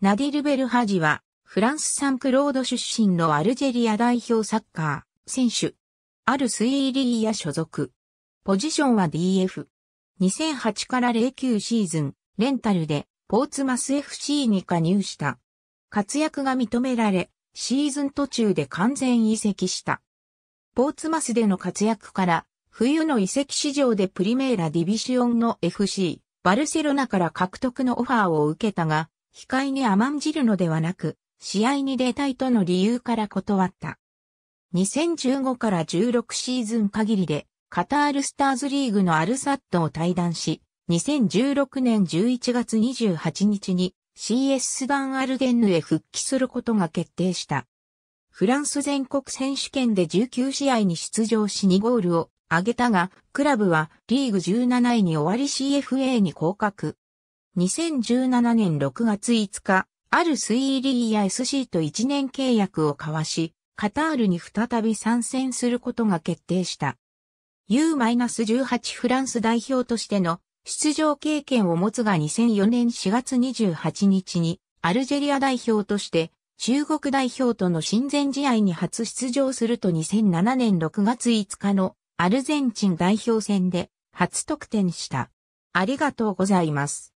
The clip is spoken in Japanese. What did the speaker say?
ナディル・ベルハジは、フランス・サンクロード出身のアルジェリア代表サッカー、選手。あるスイーリーや所属。ポジションは DF。2008から09シーズン、レンタルで、ポーツマス FC に加入した。活躍が認められ、シーズン途中で完全移籍した。ポーツマスでの活躍から、冬の移籍市場でプリメーラディビシオンの FC、バルセロナから獲得のオファーを受けたが、控えに甘んじるのではなく、試合に出たいとの理由から断った。2015から16シーズン限りで、カタールスターズリーグのアルサットを退団し、2016年11月28日に CS 版ンアルゲンヌへ復帰することが決定した。フランス全国選手権で19試合に出場し2ゴールを挙げたが、クラブはリーグ17位に終わり CFA に降格。2017年6月5日、あるスイーリーや SC と1年契約を交わし、カタールに再び参戦することが決定した。U-18 フランス代表としての出場経験を持つが2004年4月28日にアルジェリア代表として中国代表との親善試合に初出場すると2007年6月5日のアルゼンチン代表戦で初得点した。ありがとうございます。